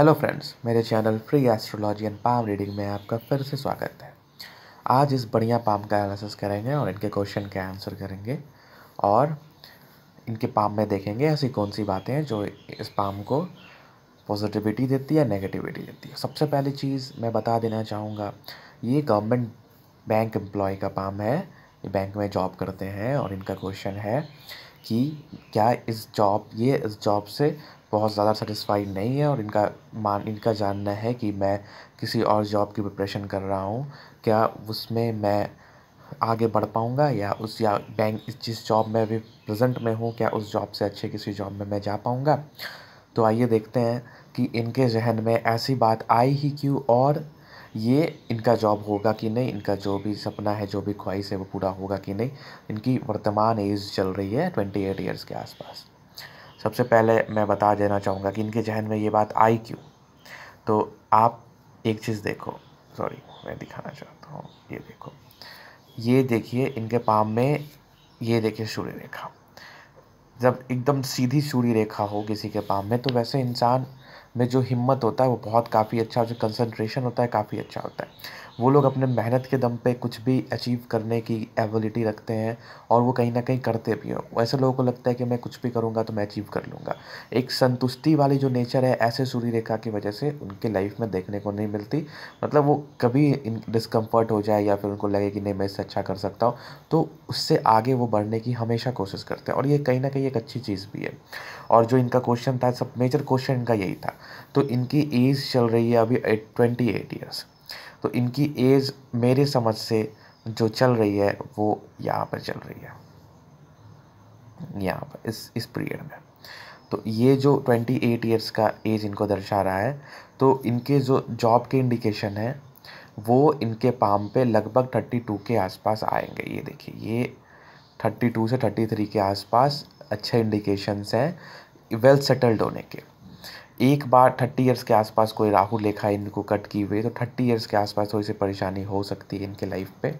hello friends मेरे channel free astrology and palm reading में आपका फिर से स्वागत है आज इस बढ़िया पाम का एनालिसिस करेंगे और इनके क्वेश्चन के आंसर करेंगे और इनके पाम में देखेंगे ऐसी कौन सी बातें हैं जो इस पाम को पॉजिटिविटी देती है नेगेटिविटी देती है सबसे पहली चीज़ मैं बता देना चाहूँगा ये गवर्नमेंट बैंक एम्प्लॉय का पाम है ये बैंक में जॉब करते हैं और इनका क्वेश्चन है कि क्या इस जॉब ये इस जॉब से बहुत ज़्यादा सेटिस्फाइड नहीं है और इनका मान इनका जानना है कि मैं किसी और जॉब की प्रिपरेशन कर रहा हूँ क्या उसमें मैं आगे बढ़ पाऊँगा या उस या बैंक जिस जॉब में अभी प्रेजेंट में हूँ क्या उस जॉब से अच्छे किसी जॉब में मैं जा पाऊँगा तो आइए देखते हैं कि इनके जहन में ऐसी बात आई ही क्यों और ये इनका जॉब होगा कि नहीं इनका जो भी सपना है जो भी ख्वाहिश है वो पूरा होगा कि नहीं इनकी वर्तमान एज चल रही है ट्वेंटी एट ईयर्स के आसपास सबसे पहले मैं बता देना चाहूँगा कि इनके जहन में ये बात आई क्यों तो आप एक चीज़ देखो सॉरी मैं दिखाना चाहता हूँ ये देखो ये देखिए इनके पाम में ये देखिए सूर्य रेखा जब एकदम सीधी सूर्य रेखा हो किसी के पाम में तो वैसे इंसान में जो हिम्मत होता है वो बहुत काफ़ी अच्छा जो कंसंट्रेशन होता है काफ़ी अच्छा होता है वो लोग अपने मेहनत के दम पे कुछ भी अचीव करने की एबिलिटी रखते हैं और वो कहीं ना कहीं करते भी हैं ऐसे लोगों को लगता है कि मैं कुछ भी करूँगा तो मैं अचीव कर लूँगा एक संतुष्टि वाली जो नेचर है ऐसे सूर्य रेखा की वजह से उनके लाइफ में देखने को नहीं मिलती मतलब वो कभी डिस्कम्फर्ट हो जाए या फिर उनको लगे कि नहीं मैं इससे अच्छा कर सकता हूँ तो उससे आगे वो बढ़ने की हमेशा कोशिश करते हैं और ये कहीं ना कहीं एक अच्छी चीज़ भी है और जो इनका क्वेश्चन था सब मेजर क्वेश्चन इनका यही था तो इनकी एज चल रही है अभी ट्वेंटी एट ईयर्स तो इनकी एज मेरे समझ से जो चल रही है वो यहाँ पर चल रही है यहाँ पर इस इस पीरियड में तो ये जो ट्वेंटी एट ईयर्स का एज इनको दर्शा रहा है तो इनके जो जॉब के इंडिकेशन है वो इनके पाम पे लगभग थर्टी टू के आसपास आएंगे ये देखिए ये थर्टी टू से थर्टी थ्री के आसपास अच्छे इंडिकेशंस हैं वेल सेटल्ड होने के एक बार थर्टी ईयर्स के आसपास कोई राहु लेखा इनको कट की हुई तो थर्टी ईयर्स के आसपास थोड़ी तो सी परेशानी हो सकती है इनके लाइफ पे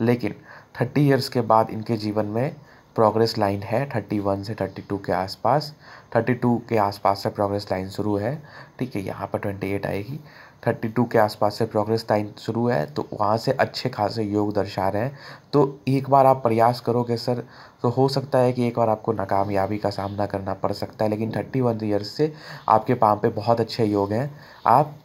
लेकिन थर्टी ईयर्स के बाद इनके जीवन में प्रोग्रेस लाइन है थर्टी वन से थर्टी टू के आसपास थर्टी टू के आसपास से प्रोग्रेस लाइन शुरू है ठीक है यहाँ पर ट्वेंटी एट आएगी थर्टी टू के आसपास से प्रोग्रेस टाइम शुरू है तो वहाँ से अच्छे खासे योग दर्शा रहे हैं तो एक बार आप प्रयास करोगे सर तो हो सकता है कि एक बार आपको नाकामयाबी का सामना करना पड़ सकता है लेकिन थर्टी वन ईयर्स से आपके पाम पे बहुत अच्छे योग हैं आप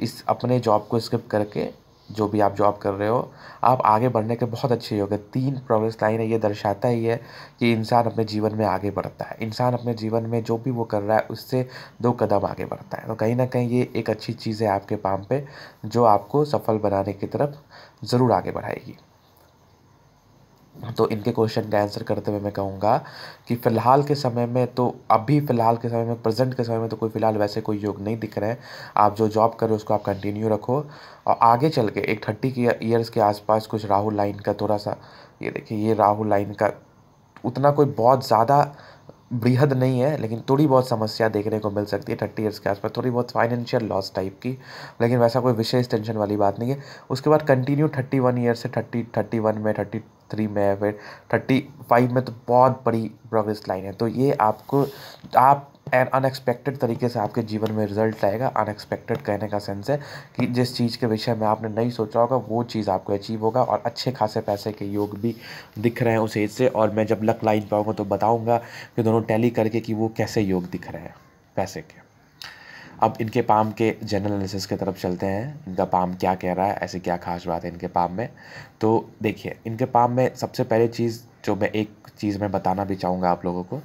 इस अपने जॉब को स्किप करके जो भी आप जॉब कर रहे हो आप आगे बढ़ने के बहुत अच्छे योग्य तीन प्रोग्रेस लाइन है ये दर्शाता ही है कि इंसान अपने जीवन में आगे बढ़ता है इंसान अपने जीवन में जो भी वो कर रहा है उससे दो कदम आगे बढ़ता है तो कहीं ना कहीं ये एक अच्छी चीज़ है आपके पाम पे जो आपको सफल बनाने की तरफ ज़रूर आगे बढ़ाएगी तो इनके क्वेश्चन का आंसर करते हुए मैं कहूँगा कि फ़िलहाल के समय में तो अभी फ़िलहाल के समय में प्रेजेंट के समय में तो कोई फ़िलहाल वैसे कोई योग नहीं दिख रहे हैं आप जो जॉब कर रहे हो उसको आप कंटिन्यू रखो और आगे चल के एक थर्टी के ईयर्स के आसपास कुछ राहु लाइन का थोड़ा सा ये देखिए ये राहु लाइन का उतना कोई बहुत ज़्यादा बृहद नहीं है लेकिन थोड़ी बहुत समस्या देखने को मिल सकती है थर्टी ईयर्स के आसपास थोड़ी बहुत फाइनेंशियल लॉस टाइप की लेकिन वैसा कोई विशेष टेंशन वाली बात नहीं है उसके बाद कंटिन्यू थर्टी वन ईयर से थर्टी थर्टी वन में थर्टी थ्री में है फिर थर्टी फाइव में तो बहुत बड़ी प्रोग्रेस लाइन है तो ये आपको आप एंड अनएक्सपेक्टेड तरीके से आपके जीवन में रिजल्ट आएगा अनएक्सपेक्टेड कहने का सेंस है कि जिस चीज़ के विषय में आपने नहीं सोचा होगा वो चीज़ आपको अचीव होगा और अच्छे खासे पैसे के योग भी दिख रहे हैं उस एज से और मैं जब लक लाइन पाऊँगा तो बताऊँगा कि दोनों टैली करके कि वो कैसे योग दिख रहे हैं पैसे के अब इनके पाम के जनरल एनालिसिस की तरफ चलते हैं इनका पाम क्या कह रहा है ऐसे क्या खास बात है इनके पाम में तो देखिए इनके पाम में सबसे पहले चीज़ जो मैं एक चीज़ मैं बताना भी चाहूँगा आप लोगों को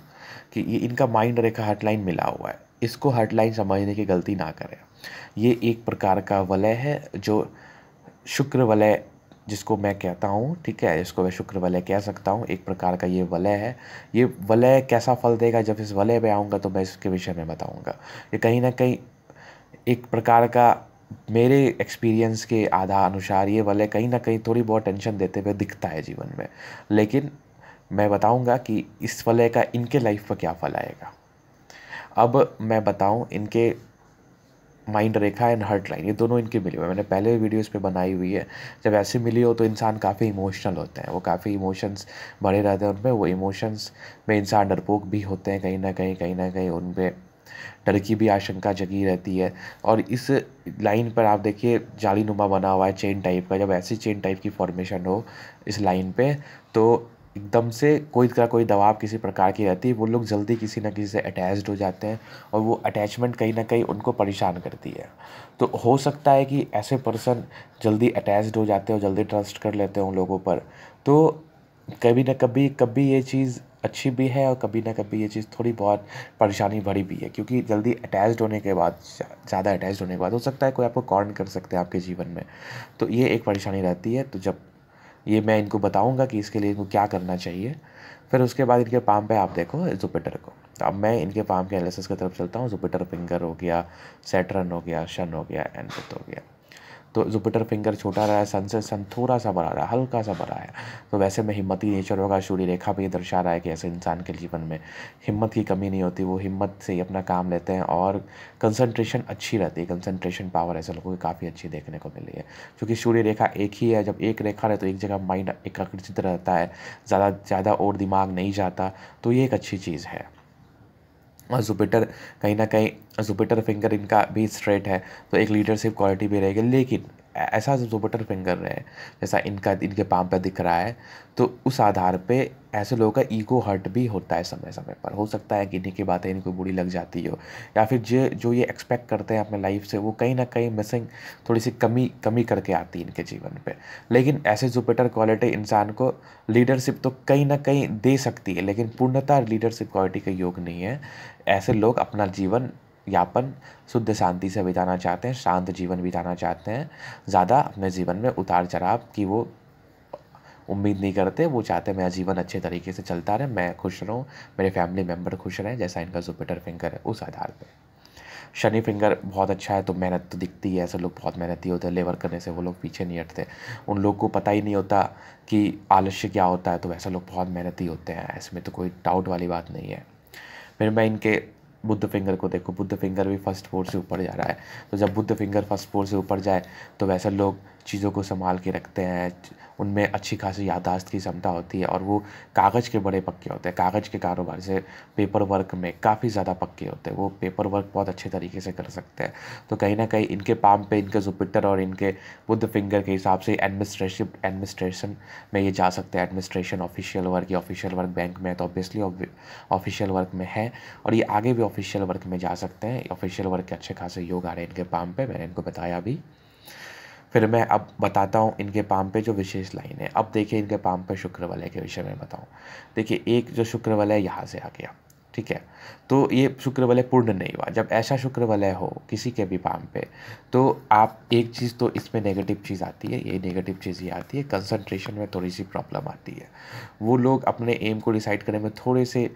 कि ये इनका माइंड और एक मिला हुआ है इसको लाइन समझने की गलती ना करें ये एक प्रकार का वलय है जो शुक्र वलय जिसको मैं कहता हूँ ठीक है इसको मैं शुक्र वलय कह सकता हूँ एक प्रकार का ये वलय है ये वलय कैसा फल देगा जब इस वलय में आऊँगा तो मैं इसके विषय में बताऊँगा ये कहीं ना कहीं एक प्रकार का मेरे एक्सपीरियंस के आधा अनुसार ये वलय कहीं ना कहीं थोड़ी बहुत टेंशन देते हुए दिखता है जीवन में लेकिन मैं बताऊँगा कि इस वलय का इनके लाइफ पर क्या फल आएगा अब मैं बताऊँ इनके माइंड रेखा एंड हर्ट लाइन ये दोनों इनके मिले हुए मैंने पहले वीडियोस पे बनाई हुई है जब ऐसे मिली हो तो इंसान काफ़ी इमोशनल होते हैं वो काफ़ी इमोशंस बढ़े रहते हैं उनमें वो इमोशंस में इंसान डरपोक भी होते हैं कहीं ना कहीं कहीं ना कहीं उन पर डर की भी आशंका जगी रहती है और इस लाइन पर आप देखिए जाली नुमा बना हुआ है चेन टाइप का जब ऐसी चेन टाइप की फॉर्मेशन हो इस लाइन पे तो एकदम से कोई का कोई दबाव किसी प्रकार की रहती है वो लोग जल्दी किसी ना किसी से अटैच्ड हो जाते हैं और वो अटैचमेंट कहीं ना कहीं उनको परेशान करती है तो हो सकता है कि ऐसे पर्सन जल्दी अटैच्ड हो जाते हैं और जल्दी ट्रस्ट कर लेते हैं उन लोगों पर तो कभी ना कभी कभी ये चीज़ अच्छी भी है और कभी ना कभी ये चीज़ थोड़ी बहुत परेशानी भरी भी है क्योंकि जल्दी अटैच होने के बाद ज़्यादा अटैच होने के बाद हो सकता है कोई आपको कॉर्न कर सकते हैं आपके जीवन में तो ये एक परेशानी रहती है तो जब ये मैं इनको बताऊंगा कि इसके लिए इनको क्या करना चाहिए फिर उसके बाद इनके पाम पे आप देखो जुपिटर को तो अब मैं इनके पाम के एनालिसिस की तरफ चलता हूँ जुपिटर फिंगर हो गया सेटरन हो गया शन हो गया एंड हो गया तो जुपिटर फिंगर छोटा रहा है सन से सन थोड़ा सा बड़ा रहा है हल्का सा बड़ा है तो वैसे में हिम्मती नेचर होगा सूर्य रेखा भी ये दर्शा रहा है कि ऐसे इंसान के जीवन में हिम्मत की कमी नहीं होती वो हिम्मत से ही अपना काम लेते हैं और कंसनट्रेशन अच्छी रहती है कंसनट्रेशन पावर ऐसे लोगों की काफ़ी अच्छी देखने को मिली है क्योंकि सूर्य रेखा एक ही है जब एक रेखा रहे तो एक जगह माइंड एकाग्रचित रहता है ज़्यादा ज़्यादा और दिमाग नहीं जाता तो ये एक अच्छी चीज़ है और जुपिटर कहीं ना कहीं जुपिटर फिंगर इनका भी स्ट्रेट है तो एक लीडरशिप क्वालिटी भी रहेगी लेकिन ऐसा जुबटर फिंगर रहे हैं जैसा इनका इनके पाम पर दिख रहा है तो उस आधार पे ऐसे लोगों का ईगो हर्ट भी होता है समय समय पर हो सकता है कि इन्हीं की बातें इनको बुरी लग जाती हो या फिर जो जो ये एक्सपेक्ट करते हैं अपने लाइफ से वो कहीं ना कहीं मिसिंग थोड़ी सी कमी कमी करके आती है इनके जीवन पे लेकिन ऐसे जुपिटर क्वालिटी इंसान को लीडरशिप तो कहीं ना कहीं दे सकती है लेकिन पूर्णतः लीडरशिप क्वालिटी का योग नहीं है ऐसे लोग अपना जीवन यापन शुद्ध शांति से बिताना चाहते हैं शांत जीवन बिताना चाहते हैं ज़्यादा अपने जीवन में उतार चढ़ाव की वो उम्मीद नहीं करते वो चाहते हैं मेरा जीवन अच्छे तरीके से चलता रहे मैं खुश रहूँ मेरे फैमिली मेम्बर खुश रहें जैसा इनका जुपिटर फिंगर है उस आधार पर शनि फिंगर बहुत अच्छा है तो मेहनत तो दिखती है ऐसे लोग बहुत मेहनती होते हैं लेबर करने से वो लोग पीछे नहीं हटते उन लोग को पता ही नहीं होता कि आलस्य क्या होता है तो वैसे लोग बहुत मेहनती होते हैं में तो कोई डाउट वाली बात नहीं है फिर मैं इनके बुद्ध फिंगर को देखो बुद्ध फिंगर भी फर्स्ट फ्लोर से ऊपर जा रहा है तो जब बुद्ध फिंगर फर्स्ट फ्लोर से ऊपर जाए तो वैसे लोग चीज़ों को संभाल के रखते हैं उनमें अच्छी खासी यादाश्त की क्षमता होती है और वो कागज़ के बड़े पक्के होते हैं कागज़ के कारोबार से पेपर वर्क में काफ़ी ज़्यादा पक्के होते हैं वो पेपर वर्क बहुत अच्छे तरीके से कर सकते हैं तो कहीं ना कहीं इनके पाम पे इनके जुपिटर और इनके बुद्ध फिंगर के हिसाब से एडमिनिस्ट्रेशन एडमिनिस्ट्रेशन में ये जा सकते हैं एडमिनिस्ट्रेशन ऑफिशियल वर्क या ऑफिशियल वर्क बैंक में है तो ऑब्वियसली ऑफिशियल वर्क में है और ये आगे भी ऑफिशियल वर्क में जा सकते हैं ऑफिशियल वर्क के अच्छे खासे योग आ रहे हैं इनके पाम पे मैंने इनको बताया भी फिर मैं अब बताता हूँ इनके पाम पे जो विशेष लाइन है अब देखिए इनके पाम पे शुक्र वलय के विषय में बताऊँ देखिए एक जो शुक्र वलय यहाँ से आ गया ठीक है तो ये शुक्र वलय पूर्ण नहीं हुआ जब ऐसा शुक्र वलय हो किसी के भी पाम पे तो आप एक चीज़ तो इसमें नेगेटिव चीज़ आती है ये नेगेटिव चीज़ ही आती है कंसनट्रेशन में थोड़ी सी प्रॉब्लम आती है वो लोग अपने एम को डिसाइड करने में थोड़े से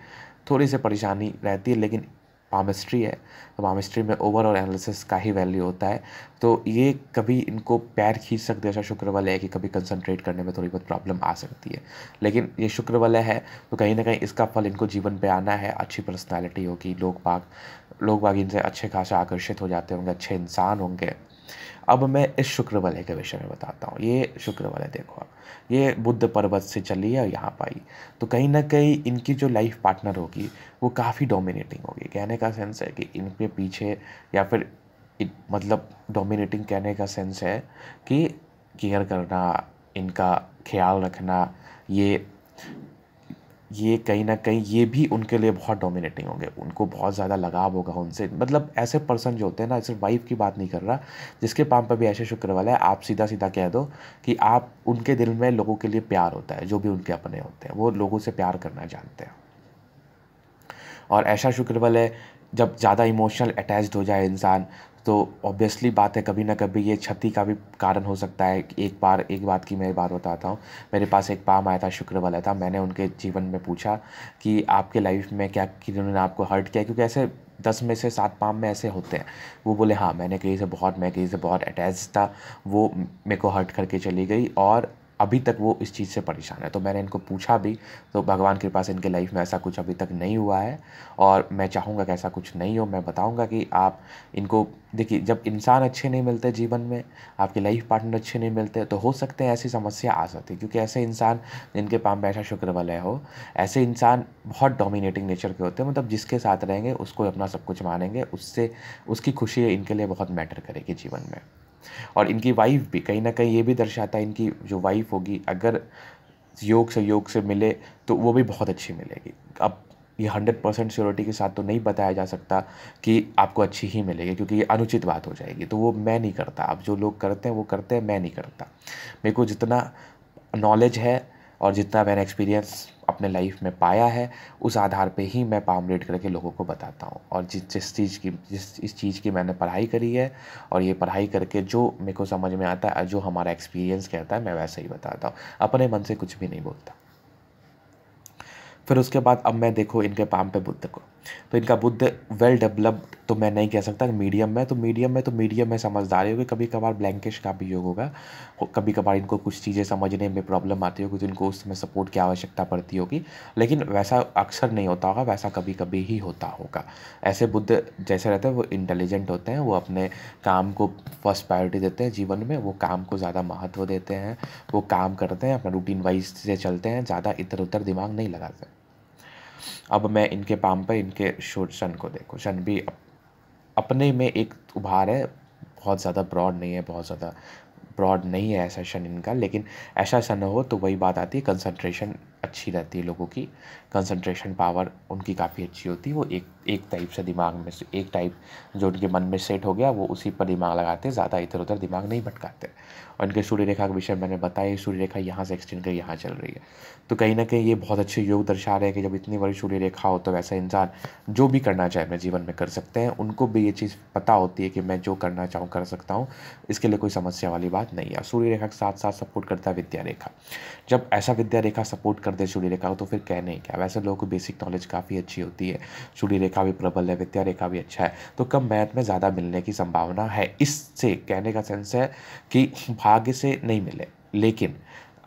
थोड़ी सी परेशानी रहती है लेकिन पामिस्ट्री है तो पामिस्ट्री में ओवरऑल एनालिसिस का ही वैल्यू होता है तो ये कभी इनको पैर खींच सकते हैं शुक्र वाले है कि कभी कंसंट्रेट करने में थोड़ी बहुत प्रॉब्लम आ सकती है लेकिन ये शुक्र वाले है तो कहीं ना कहीं इसका फल इनको जीवन पे आना है अच्छी पर्सनैलिटी होगी लोग बाग लोग बाग इनसे अच्छे खासा आकर्षित हो जाते होंगे अच्छे इंसान होंगे अब मैं इस शुक्र वलय के विषय में बताता हूँ ये शुक्र वलय देखो आप ये बुद्ध पर्वत से चली है और यहाँ पाई तो कहीं ना कहीं इनकी जो लाइफ पार्टनर होगी वो काफ़ी डोमिनेटिंग होगी कहने का सेंस है कि इनके पीछे या फिर मतलब डोमिनेटिंग कहने का सेंस है कि केयर करना इनका ख्याल रखना ये ये कहीं ना कहीं ये भी उनके लिए बहुत डोमिनेटिंग होंगे उनको बहुत ज़्यादा लगाव होगा उनसे मतलब ऐसे पर्सन जो होते हैं ना सिर्फ वाइफ की बात नहीं कर रहा जिसके पाम पर भी ऐसे शुक्र वाला है आप सीधा सीधा कह दो कि आप उनके दिल में लोगों के लिए प्यार होता है जो भी उनके अपने होते हैं वो लोगों से प्यार करना जानते हैं और ऐसा शुक्र वाले जब ज़्यादा इमोशनल अटैच्ड हो जाए इंसान तो ऑब्वियसली बात है कभी ना कभी ये क्षति का भी कारण हो सकता है एक बार एक बात की मैं बात बताता हूँ मेरे पास एक पाम आया था शुक्र वाला था मैंने उनके जीवन में पूछा कि आपके लाइफ में क्या किन्होंने आपको हर्ट किया क्योंकि ऐसे दस में से सात पाम में ऐसे होते हैं वो बोले हाँ मैंने कहीं से बहुत मैं कहीं से बहुत अटैच था वो मेरे को हर्ट करके चली गई और अभी तक वो इस चीज़ से परेशान है तो मैंने इनको पूछा भी तो भगवान के पास इनके लाइफ में ऐसा कुछ अभी तक नहीं हुआ है और मैं चाहूँगा कि ऐसा कुछ नहीं हो मैं बताऊँगा कि आप इनको देखिए जब इंसान अच्छे नहीं मिलते जीवन में आपके लाइफ पार्टनर अच्छे नहीं मिलते तो हो सकते हैं ऐसी समस्या आ सकती है क्योंकि ऐसे इंसान जिनके पाम बैठा शुक्र वाले हो ऐसे इंसान बहुत डोमिनेटिंग नेचर के होते हैं मतलब जिसके साथ रहेंगे उसको अपना सब कुछ मानेंगे उससे उसकी खुशी इनके लिए बहुत मैटर करेगी जीवन में और इनकी वाइफ भी कहीं ना कहीं ये भी दर्शाता है इनकी जो वाइफ होगी अगर योग से योग से मिले तो वो भी बहुत अच्छी मिलेगी अब ये हंड्रेड परसेंट श्योरिटी के साथ तो नहीं बताया जा सकता कि आपको अच्छी ही मिलेगी क्योंकि ये अनुचित बात हो जाएगी तो वो मैं नहीं करता अब जो लोग करते हैं वो करते हैं मैं नहीं करता मेरे को जितना नॉलेज है और जितना मैंने एक्सपीरियंस अपने लाइफ में पाया है उस आधार पे ही मैं पाम रेड करके लोगों को बताता हूँ और जिस जिस चीज़ की जिस इस चीज़ की मैंने पढ़ाई करी है और ये पढ़ाई करके जो मेरे को समझ में आता है जो हमारा एक्सपीरियंस कहता है मैं वैसे ही बताता हूँ अपने मन से कुछ भी नहीं बोलता फिर उसके बाद अब मैं देखो इनके पाम पे बुद्ध को तो इनका बुद्ध वेल डेवलप्ड तो मैं नहीं कह सकता मीडियम में तो मीडियम में तो मीडियम में समझदारी होगी कभी कभार ब्लैंकेश का भी योग होगा कभी कभार इनको कुछ चीज़ें समझने में प्रॉब्लम आती होगी तो इनको उस समय सपोर्ट की आवश्यकता पड़ती होगी लेकिन वैसा अक्सर नहीं होता होगा वैसा कभी कभी ही होता होगा ऐसे बुद्ध जैसे रहते हैं वो इंटेलिजेंट होते हैं वो अपने काम को फर्स्ट प्रायोरिटी देते हैं जीवन में वो काम को ज़्यादा महत्व देते हैं वो काम करते हैं अपना रूटीन वाइज से चलते हैं ज़्यादा इधर उधर दिमाग नहीं लगाते अब मैं इनके पाम पर इनके शोर शन को देखो शन भी अपने में एक उभार है बहुत ज़्यादा ब्रॉड नहीं है बहुत ज़्यादा ब्रॉड नहीं है ऐसा शन इनका लेकिन ऐसा शन हो तो वही बात आती है कंसंट्रेशन अच्छी रहती है लोगों की कंसंट्रेशन पावर उनकी काफ़ी अच्छी होती है वो एक एक टाइप से दिमाग में से एक टाइप जो उनके मन में सेट हो गया वो उसी पर दिमाग लगाते हैं ज़्यादा इधर उधर दिमाग नहीं भटकाते और इनके सूर्य रेखा के विषय मैंने बताया सूर्य रेखा यहाँ से एक्सटेंड कर यहाँ चल रही है तो कहीं ना कहीं ये बहुत अच्छे योग दर्शा रहे हैं कि जब इतनी बड़ी सूर्य रेखा हो तो वैसा इंसान जो भी करना चाहे अपने जीवन में कर सकते हैं उनको भी ये चीज़ पता होती है कि मैं जो करना चाहूँ कर सकता हूँ इसके लिए कोई समस्या वाली बात नहीं है सूर्य रेखा के साथ साथ सपोर्ट करता है विद्या रेखा जब ऐसा विद्या रेखा सपोर्ट कर दे सूर्य रेखा को तो फिर कहने क्या वैसे लोगों को बेसिक नॉलेज काफ़ी अच्छी होती है चूड़ी रेखा भी प्रबल है विद्या रेखा भी अच्छा है तो कम मैथ में ज़्यादा मिलने की संभावना है इससे कहने का सेंस है कि भाग्य से नहीं मिले लेकिन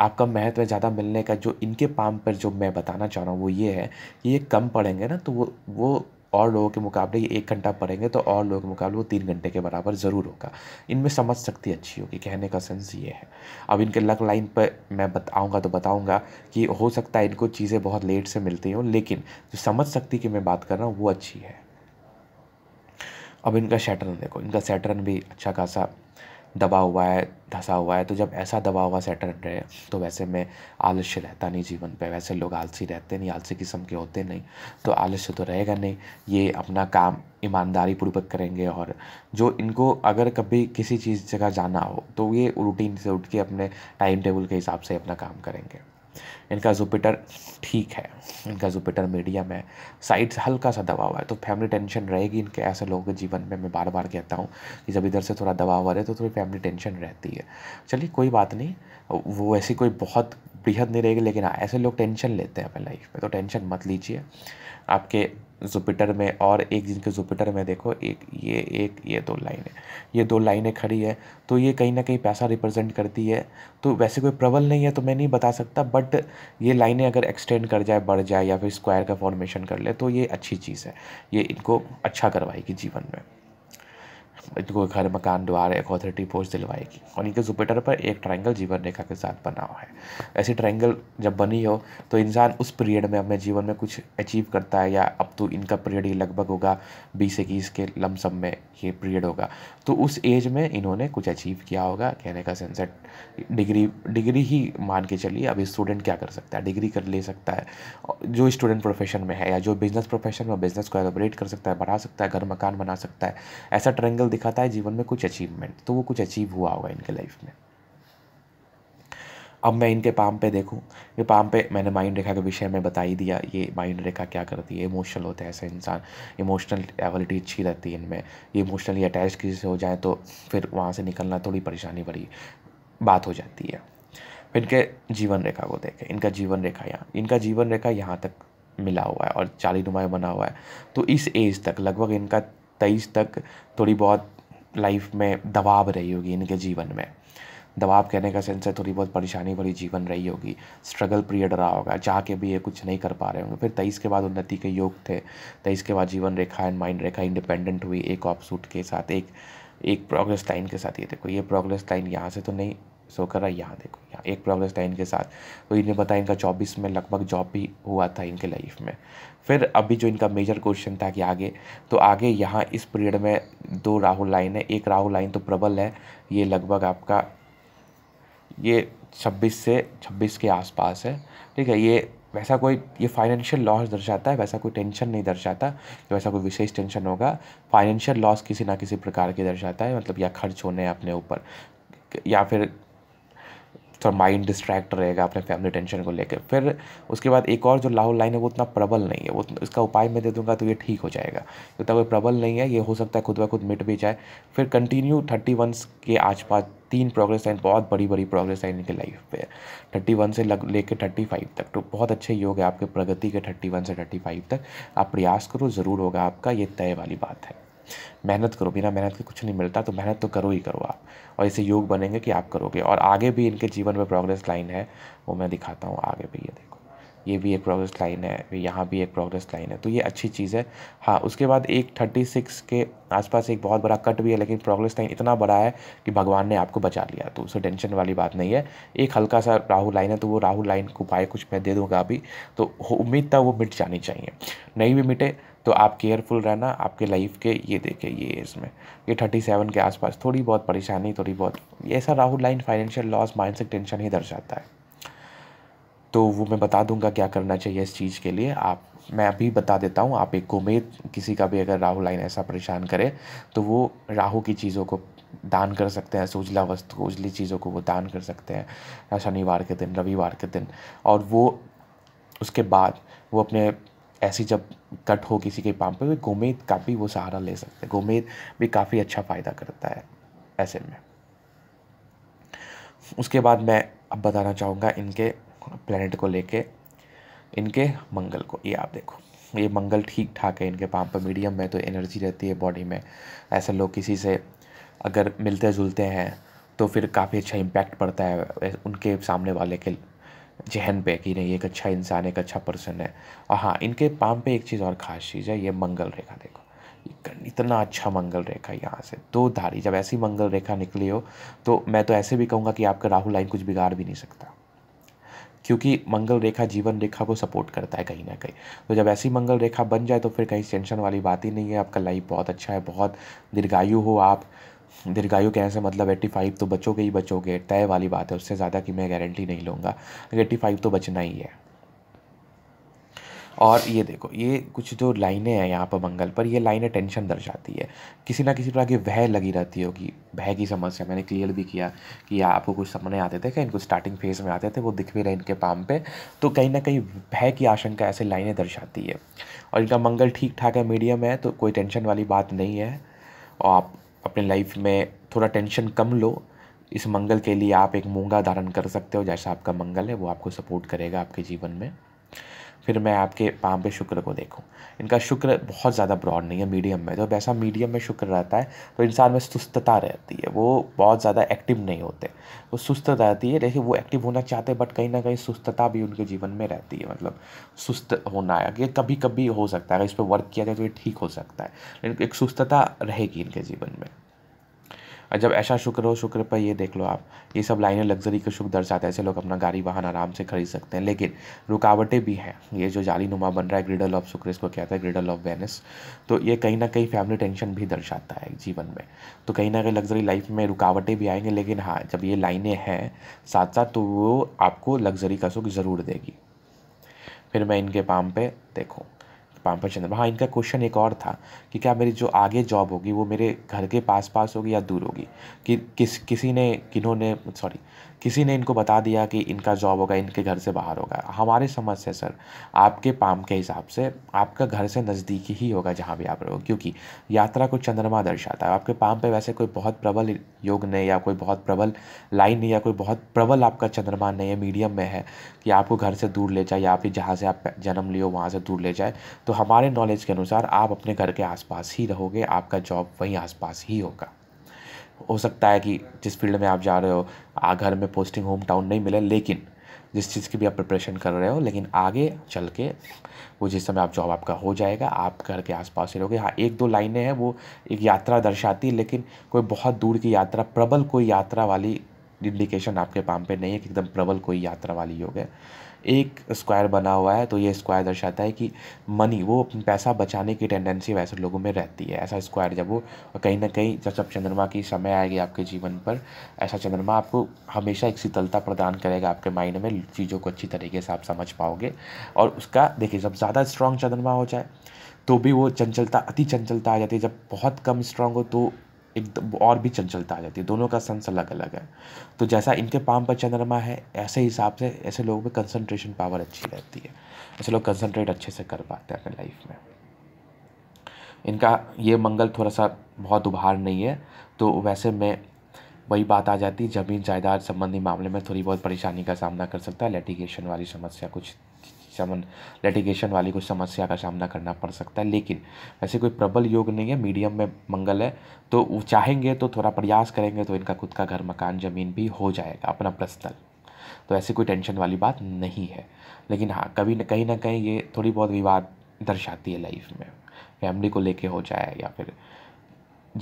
आपका महत्व ज़्यादा मिलने का जो इनके पाम पर जो मैं बताना चाह रहा हूँ वो ये है कि ये कम पढ़ेंगे ना तो वो वो और लोगों के मुकाबले ये एक घंटा पढ़ेंगे तो और लोगों के मुकाबले वो तीन घंटे के बराबर ज़रूर होगा इनमें समझ सकती अच्छी होगी कहने का सेंस ये है अब इनके लक लाइन पर मैं बताऊँगा तो बताऊँगा कि हो सकता है इनको चीज़ें बहुत लेट से मिलती हों लेकिन जो समझ सकती की मैं बात कर रहा हूँ वो अच्छी है अब इनका शैटर्न देखो इनका सैटर्न भी अच्छा खासा दबा हुआ है धंसा हुआ है तो जब ऐसा दबा हुआ सेटर्न रहे तो वैसे में आलस्य रहता नहीं जीवन पे वैसे लोग आलसी रहते नहीं आलसी किस्म के होते नहीं तो आलस्य तो रहेगा नहीं ये अपना काम ईमानदारी पूर्वक करेंगे और जो इनको अगर कभी किसी चीज़ जगह जाना हो तो ये रूटीन से उठ के अपने टाइम टेबल के हिसाब से अपना काम करेंगे इनका जुपिटर ठीक है इनका जुपिटर मीडियम है साइड हल्का सा दबा हुआ है तो फैमिली टेंशन रहेगी इनके ऐसे लोगों के जीवन में मैं बार बार कहता हूँ कि जब इधर से थोड़ा दबाव आ रहा है तो थोड़ी फैमिली टेंशन रहती है चलिए कोई बात नहीं वो ऐसी कोई बहुत बृहद नहीं रहेगी लेकिन हाँ, ऐसे लोग टेंशन लेते हैं अपने लाइफ में तो टेंशन मत लीजिए आपके जुपिटर में और एक जिनके जुपिटर में देखो एक ये एक ये दो लाइनें ये दो लाइनें खड़ी है तो ये कहीं ना कहीं पैसा रिप्रेजेंट करती है तो वैसे कोई प्रबल नहीं है तो मैं नहीं बता सकता बट ये लाइनें अगर एक्सटेंड कर जाए बढ़ जाए या फिर स्क्वायर का फॉर्मेशन कर ले तो ये अच्छी चीज़ है ये इनको अच्छा करवाएगी जीवन में इनको घर मकान द्वार एक अथॉरिटी पोस्ट दिलवाएगी और इनके जुपिटर पर एक ट्रायंगल जीवन रेखा के साथ बना हुआ है ऐसी ट्रायंगल जब बनी हो तो इंसान उस पीरियड में अपने जीवन में कुछ अचीव करता है या अब तो इनका पीरियड ही लगभग होगा बीस इक्कीस के लमसम में ये पीरियड होगा तो उस एज में इन्होंने कुछ अचीव किया होगा कहने का सेंसेट डिग्री डिग्री ही मान के चलिए अभी स्टूडेंट क्या कर सकता है डिग्री कर ले सकता है जो स्टूडेंट प्रोफेशन में है या जो बिज़नेस प्रोफेशन में बिज़नेस को एलोबरेट कर सकता है बढ़ा सकता है घर मकान बना सकता है ऐसा ट्रायंगल दिखाता है जीवन में कुछ अचीवमेंट तो वो कुछ अचीव हुआ होगा इनके लाइफ में अब मैं इनके पाम पे देखूं ये पाम पे मैंने माइंड रेखा के विषय में बता ही दिया ये माइंड रेखा क्या करती है इमोशनल होते हैं ऐसे इंसान इमोशनल एबिलिटी अच्छी रहती है इनमें ये इमोशनली अटैच किसी से हो जाए तो फिर वहाँ से निकलना थोड़ी परेशानी भरी बात हो जाती है इनके जीवन रेखा को देखें इनका जीवन रेखा यहाँ इनका जीवन रेखा यहाँ तक मिला हुआ है और चालीनुमा बना हुआ है तो इस एज तक लगभग इनका तेईस तक थोड़ी बहुत लाइफ में दबाव रही होगी इनके जीवन में दबाव कहने का सेंस है थोड़ी बहुत परेशानी भरी जीवन रही होगी स्ट्रगल पीरियड रहा होगा चाह के भी ये कुछ नहीं कर पा रहे होंगे फिर तेईस के बाद उन्नति के योग थे तेईस के बाद जीवन रेखा एंड माइंड रेखा इंडिपेंडेंट हुई एक ऑफ सूट के साथ एक एक प्रोग्रेस लाइन के साथ ये देखो ये प्रोग्रेस लाइन यहाँ से तो नहीं सो कर रहा है यहाँ देखो यहाँ एक प्रोग्रेस था इनके साथ तो इन्हें बताया इनका चौबीस में लगभग जॉब भी हुआ था इनके लाइफ में फिर अभी जो इनका मेजर क्वेश्चन था कि आगे तो आगे यहाँ इस पीरियड में दो राहुल लाइन है एक राहुल लाइन तो प्रबल है ये लगभग आपका ये छब्बीस से छब्बीस के आसपास है ठीक है ये वैसा कोई ये फाइनेंशियल लॉस दर्शाता है वैसा कोई टेंशन नहीं दर्शाता कि वैसा कोई विशेष टेंशन होगा फाइनेंशियल लॉस किसी ना किसी प्रकार के दर्शाता है मतलब या खर्च होने अपने ऊपर या फिर थोड़ा माइंड डिस्ट्रैक्ट रहेगा अपने फैमिली टेंशन को लेकर फिर उसके बाद एक और जो लाहौल लाइन है वो उतना प्रबल नहीं है वो इसका उपाय मैं दे दूंगा तो ये ठीक हो जाएगा तो इतना कोई प्रबल नहीं है ये हो सकता है खुद ब खुद मिट भी जाए फिर कंटिन्यू थर्टी वन के आस पास तीन प्रोग्रेस लाइन बहुत बड़ी बड़ी प्रोग्रेस लाइन इनके लाइफ पे थर्टी वन से लग लेके थर्टी फाइव तक तो बहुत अच्छे योग है आपके प्रगति के थर्टी वन से थर्टी फाइव तक आप प्रयास करो ज़रूर होगा आपका ये तय वाली बात है मेहनत करो बिना मेहनत के कुछ नहीं मिलता तो मेहनत तो करो ही करो आप और ऐसे योग बनेंगे कि आप करोगे और आगे भी इनके जीवन में प्रोग्रेस लाइन है वो मैं दिखाता हूँ आगे भी ये देखो ये भी एक प्रोग्रेस लाइन है यहाँ भी एक प्रोग्रेस लाइन है तो ये अच्छी चीज़ है हाँ उसके बाद एक थर्टी सिक्स के आसपास एक बहुत बड़ा कट भी है लेकिन प्रोग्रेस लाइन इतना बड़ा है कि भगवान ने आपको बचा लिया तो उसे टेंशन वाली बात नहीं है एक हल्का सा राहु लाइन है तो वो राहु लाइन को उपाय कुछ मैं दे दूँगा अभी तो उम्मीद था वो मिट जानी चाहिए नहीं भी मिटे तो आप केयरफुल रहना आपके लाइफ के ये देखें ये इसमें ये थर्टी सेवन के आसपास थोड़ी बहुत परेशानी थोड़ी बहुत ऐसा राहुल लाइन फाइनेंशियल लॉस मानसिक टेंशन ही दर्शाता है तो वो मैं बता दूंगा क्या करना चाहिए इस चीज़ के लिए आप मैं अभी बता देता हूँ आप एक उम्मीद किसी का भी अगर राहु लाइन ऐसा परेशान करे तो वो राहु की चीज़ों को दान कर सकते हैं सुजला वस्तु उजली चीज़ों को वो दान कर सकते हैं शनिवार के दिन रविवार के दिन और वो उसके बाद वो अपने ऐसी जब कट हो किसी के पाम पर तो गोमेद का भी वो सहारा ले सकते हैं गोमेद भी काफ़ी अच्छा फ़ायदा करता है ऐसे में उसके बाद मैं अब बताना चाहूँगा इनके प्लेनेट को लेके इनके मंगल को ये आप देखो ये मंगल ठीक ठाक है इनके पाम पर मीडियम में तो एनर्जी रहती है बॉडी में ऐसे लोग किसी से अगर मिलते जुलते हैं तो फिर काफ़ी अच्छा इम्पैक्ट पड़ता है उनके सामने वाले के जहन पे कि नहीं एक अच्छा इंसान एक अच्छा पर्सन है और हाँ इनके पाम पे एक चीज़ और ख़ास चीज़ है ये मंगल रेखा देखो इतना अच्छा मंगल रेखा यहाँ से दो धारी जब ऐसी मंगल रेखा निकली हो तो मैं तो ऐसे भी कहूँगा कि आपका राहु लाइन कुछ बिगाड़ भी नहीं सकता क्योंकि मंगल रेखा जीवन रेखा को सपोर्ट करता है कहीं ना कहीं तो जब ऐसी मंगल रेखा बन जाए तो फिर कहीं टेंशन वाली बात ही नहीं है आपका लाइफ बहुत अच्छा है बहुत दीर्घायु हो आप दीर्घायु कहने से मतलब एट्टी फाइव तो बचोगे ही बचोगे तय वाली बात है उससे ज़्यादा कि मैं गारंटी नहीं लूँगा एट्टी फाइव तो बचना ही है और ये देखो ये कुछ जो लाइनें हैं यहाँ पर मंगल पर ये लाइनें टेंशन दर्शाती है किसी ना किसी तरह की वह लगी रहती होगी भय की समस्या मैंने क्लियर भी किया कि आपको कुछ सपने आते थे क्या इनको स्टार्टिंग फेज में आते थे वो दिख भी रहे इनके पाम पे तो कहीं ना कहीं भय की आशंका ऐसे लाइनें दर्शाती है और इनका मंगल ठीक ठाक है मीडियम है तो कोई टेंशन वाली बात नहीं है और आप अपने लाइफ में थोड़ा टेंशन कम लो इस मंगल के लिए आप एक मूंगा धारण कर सकते हो जैसा आपका मंगल है वो आपको सपोर्ट करेगा आपके जीवन में फिर मैं आपके पाम पे शुक्र को देखूँ इनका शुक्र बहुत ज़्यादा ब्रॉड नहीं है मीडियम में तो वैसा मीडियम में शुक्र रहता है तो इंसान में सुस्तता रहती है वो बहुत ज़्यादा एक्टिव नहीं होते वो सुस्त रहती है देखिए वो एक्टिव होना चाहते हैं बट कहीं ना कहीं सुस्तता भी उनके जीवन में रहती है मतलब सुस्त होना ये कभी कभी हो सकता है अगर इस पर वर्क किया जाए तो ये ठीक हो सकता है लेकिन एक सुस्तता रहेगी इनके जीवन में जब ऐसा शुक्र हो शुक्र पर ये देख लो आप ये सब लाइनें लग्जरी के शुभ दर्शाते हैं ऐसे लोग अपना गाड़ी वाहन आराम से खरीद सकते हैं लेकिन रुकावटें भी हैं ये जो जाली नुमा बन रहा है ग्रिडल ऑफ शुक्र इसको कहता है ग्रिडल ऑफ वेनिस तो ये कहीं ना कहीं फैमिली टेंशन भी दर्शाता है जीवन में तो कहीं ना कहीं लग्जरी लाइफ में रुकावटें भी आएंगे लेकिन हाँ जब ये लाइनें हैं साथ साथ तो वो आपको लग्जरी का सुख ज़रूर देगी फिर मैं इनके पाम पे देखूँ पाम्पा चंद्र हाँ इनका क्वेश्चन एक और था कि क्या मेरी जो आगे जॉब होगी वो मेरे घर के पास पास होगी या दूर होगी कि किस किसी ने किन्होंने सॉरी किसी ने इनको बता दिया कि इनका जॉब होगा इनके घर से बाहर होगा हमारे समझ से सर आपके पाम के हिसाब से आपका घर से नज़दीकी ही होगा जहाँ भी आप रहो क्योंकि यात्रा को चंद्रमा दर्शाता है आपके पाम पे वैसे कोई बहुत प्रबल योग नहीं या कोई बहुत प्रबल लाइन नहीं या कोई बहुत प्रबल आपका चंद्रमा नहीं है मीडियम में है कि आपको घर से दूर ले जाए या फिर जहाँ से आप जन्म लियो वहाँ से दूर ले जाए तो हमारे नॉलेज के अनुसार आप अपने घर के आसपास ही रहोगे आपका जॉब वहीं आसपास ही होगा हो सकता है कि जिस फील्ड में आप जा रहे हो आ घर में पोस्टिंग होम टाउन नहीं मिले लेकिन जिस चीज़ की भी आप प्रिपरेशन कर रहे हो लेकिन आगे चल के वो जिस समय आप जॉब आपका हो जाएगा आप घर के आसपास ही रहोगे हाँ एक दो लाइनें हैं वो एक यात्रा दर्शाती लेकिन कोई बहुत दूर की यात्रा प्रबल कोई यात्रा वाली इंडिकेशन आपके पाम पे नहीं है कि एकदम प्रबल कोई यात्रा वाली योग है एक स्क्वायर बना हुआ है तो ये स्क्वायर दर्शाता है कि मनी वो पैसा बचाने की टेंडेंसी वैसे लोगों में रहती है ऐसा स्क्वायर जब वो कहीं ना कहीं जब जब चंद्रमा की समय आएगी आपके जीवन पर ऐसा चंद्रमा आपको हमेशा एक शीतलता प्रदान करेगा आपके माइंड में चीज़ों को अच्छी तरीके से आप समझ पाओगे और उसका देखिए जब ज़्यादा स्ट्रॉन्ग चंद्रमा हो जाए तो भी वो चंचलता अति चंचलता आ जाती है जब बहुत कम स्ट्रांग हो तो एकदम और भी चंचलता आ जाती है दोनों का सेंस अलग अलग है तो जैसा इनके पाम पर चंद्रमा है ऐसे हिसाब से ऐसे लोगों में कंसंट्रेशन पावर अच्छी रहती है ऐसे लोग कंसंट्रेट अच्छे से कर पाते हैं अपने लाइफ में इनका ये मंगल थोड़ा सा बहुत उभार नहीं है तो वैसे मैं वही बात आ जाती है ज़मीन जायदाद संबंधी मामले में थोड़ी बहुत परेशानी का सामना कर सकता है लेटिगेशन वाली समस्या कुछ समन लेटिगेशन वाली कुछ समस्या का सामना करना पड़ सकता है लेकिन वैसे कोई प्रबल योग नहीं है मीडियम में मंगल है तो वो चाहेंगे तो थोड़ा प्रयास करेंगे तो इनका खुद का घर मकान ज़मीन भी हो जाएगा अपना पर्सनल तो ऐसी कोई टेंशन वाली बात नहीं है लेकिन हाँ कभी न कहीं ना कहीं ये थोड़ी बहुत विवाद दर्शाती है लाइफ में फैमिली को लेके हो जाए या फिर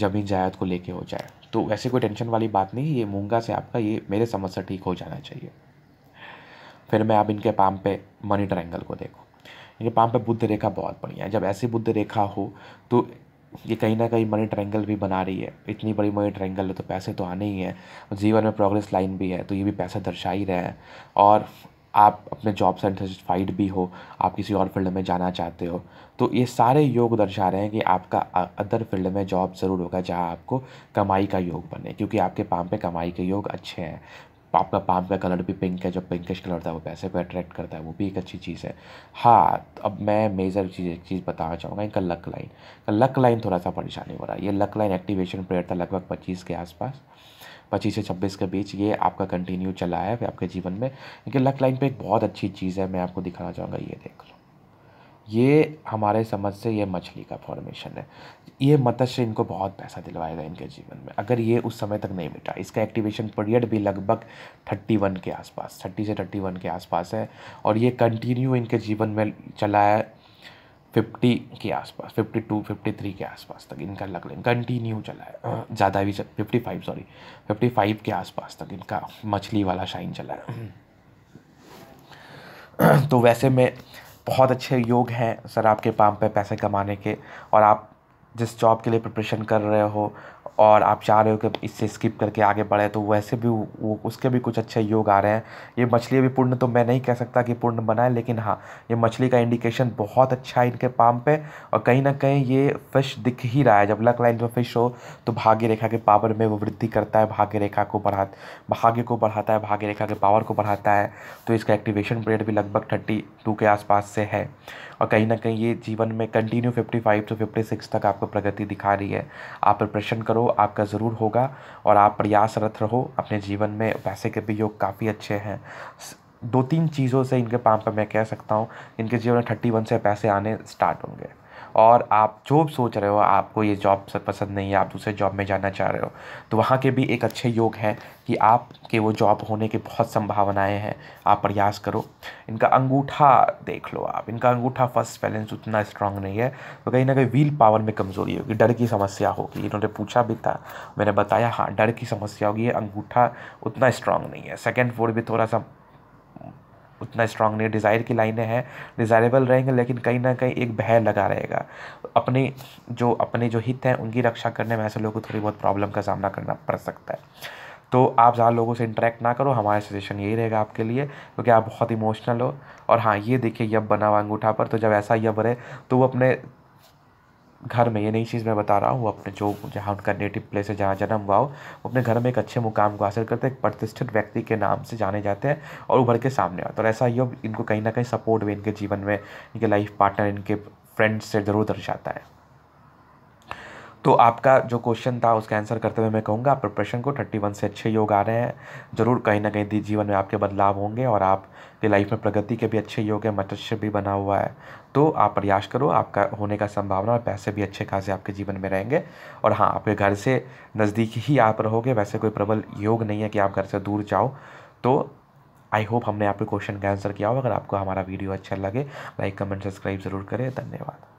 ज़मीन जायद को लेके हो जाए तो वैसे कोई टेंशन वाली बात नहीं ये मूंगा से आपका ये मेरे समझ से ठीक हो जाना चाहिए फिर मैं आप इनके पाम पे मनी ट्रायंगल को देखो इनके पाम पे बुद्ध रेखा बहुत बढ़िया है जब ऐसी बुद्ध रेखा हो तो ये कहीं ना कहीं मनी ट्रायंगल भी बना रही है इतनी बड़ी मनी ट्रायंगल है तो पैसे तो आने ही हैं और जीवन में प्रोग्रेस लाइन भी है तो ये भी पैसा दर्शा ही रहे हैं और आप अपने जॉब से सेटिस्फाइड भी हो आप किसी और फील्ड में जाना चाहते हो तो ये सारे योग दर्शा रहे हैं कि आपका अदर फील्ड में जॉब ज़रूर होगा जहाँ आपको कमाई का योग बने क्योंकि आपके पाम पे कमाई के योग अच्छे हैं पाप का पाम का कलर भी पिंक है जो पिंकिश कलर था वो पैसे पे अट्रैक्ट करता है वो भी एक अच्छी चीज़ है हाँ अब मैं मेजर चीज़ एक चीज़ बताना चाहूँगा इनका लक लाइन का लक लाइन थोड़ा सा परेशानी हो रहा है ये लक लाइन एक्टिवेशन पीरियड था लगभग पच्चीस के आसपास पच्चीस से छब्बीस के बीच ये आपका कंटिन्यू चला है आपके जीवन में क्योंकि लक लाइन पर एक बहुत अच्छी चीज़ है मैं आपको दिखाना चाहूँगा ये देख लो ये हमारे समझ से ये मछली का फॉर्मेशन है ये मत्स्य इनको बहुत पैसा दिलवाएगा इनके जीवन में अगर ये उस समय तक नहीं मिटा इसका एक्टिवेशन पीरियड भी लगभग थर्टी वन के आसपास थर्टी से थर्टी वन के आसपास है और ये कंटिन्यू इनके जीवन में चला है फिफ्टी के आसपास फिफ्टी टू फिफ्टी थ्री के आसपास तक इनका लग रहा कंटिन्यू चला है ज़्यादा भी fifty five sorry fifty five के आसपास तक इनका मछली वाला शाइन चला है तो वैसे में बहुत अच्छे योग हैं सर आपके पाम पे पैसे कमाने के और आप जिस जॉब के लिए प्रिपरेशन कर रहे हो और आप चाह रहे हो कि इससे स्किप करके आगे बढ़े तो वैसे भी वो उसके भी कुछ अच्छे योग आ रहे हैं ये मछली अभी पूर्ण तो मैं नहीं कह सकता कि पूर्ण बनाए लेकिन हाँ ये मछली का इंडिकेशन बहुत अच्छा है इनके पाम पे और कहीं ना कहीं ये फिश दिख ही रहा है जब लक लाइन में फिश हो तो भाग्य रेखा के पावर में वो वृद्धि करता है भाग्य रेखा को बढ़ा भाग्य को बढ़ाता है भाग्य रेखा के पावर को बढ़ाता है तो इसका एक्टिवेशन पीरियड भी लगभग थर्टी के आसपास से है और कहीं ना कहीं ये जीवन में कंटिन्यू 55 टू 56 तक आपको प्रगति दिखा रही है आप प्रिपरेशन करो आपका ज़रूर होगा और आप प्रयासरत रहो अपने जीवन में पैसे के भी योग काफ़ी अच्छे हैं दो तीन चीज़ों से इनके पाम पर मैं कह सकता हूँ इनके जीवन में थर्टी वन से पैसे आने स्टार्ट होंगे और आप जो सोच रहे हो आपको ये जॉब पसंद नहीं है आप दूसरे जॉब में जाना चाह रहे हो तो वहाँ के भी एक अच्छे योग हैं कि आपके वो जॉब होने के बहुत संभावनाएं हैं आप प्रयास करो इनका अंगूठा देख लो आप इनका अंगूठा फर्स्ट बैलेंस उतना स्ट्रांग नहीं है तो कहीं ना कहीं व्हील पावर में कमज़ोरी होगी डर की समस्या होगी इन्होंने पूछा भी था मैंने बताया हाँ डर की समस्या होगी ये अंगूठा उतना स्ट्रांग नहीं है सेकेंड फोर भी थोड़ा सा उतना स्ट्रांग नहीं है डिज़ायर की लाइनें हैं डिज़ायरेबल रहेंगे लेकिन कहीं ना कहीं एक भय लगा रहेगा अपने जो अपने जो हित हैं उनकी रक्षा करने में ऐसे लोगों को थोड़ी बहुत प्रॉब्लम का सामना करना पड़ सकता है तो आप ज़्यादा लोगों से इंटरेक्ट ना करो हमारा सजेशन यही रहेगा आपके लिए क्योंकि आप बहुत इमोशनल हो और हाँ ये देखिए यब बना हुआ अंगूठा पर तो जब ऐसा यब रहे तो वो अपने घर में ये नई चीज़ मैं बता रहा हूँ वो अपने जो जहाँ उनका नेटिव प्लेस है जहाँ जन्म हुआ हो अपने घर में एक अच्छे मुकाम को हासिल करते हैं एक प्रतिष्ठित व्यक्ति के नाम से जाने जाते हैं और उभर के सामने आते और ऐसा ही हो इनको कहीं ना कहीं सपोर्ट भी इनके जीवन में इनके लाइफ पार्टनर इनके फ्रेंड्स से ज़रूर दर्शाता है तो आपका जो क्वेश्चन था उसका आंसर करते हुए मैं कहूँगा प्रिपरेशन को थर्टी वन से अच्छे योग आ रहे हैं ज़रूर कहीं ना कहीं जीवन में आपके बदलाव होंगे और आप कि लाइफ में प्रगति के भी अच्छे योग है मत्स्य भी बना हुआ है तो आप प्रयास करो आपका होने का संभावना और पैसे भी अच्छे खासे आपके जीवन में रहेंगे और हाँ आपके घर से नज़दीक ही आप रहोगे वैसे कोई प्रबल योग नहीं है कि आप घर से दूर जाओ तो आई होप हमने आपके क्वेश्चन का आंसर किया हो अगर आपको हमारा वीडियो अच्छा लगे लाइक कमेंट सब्सक्राइब ज़रूर करें धन्यवाद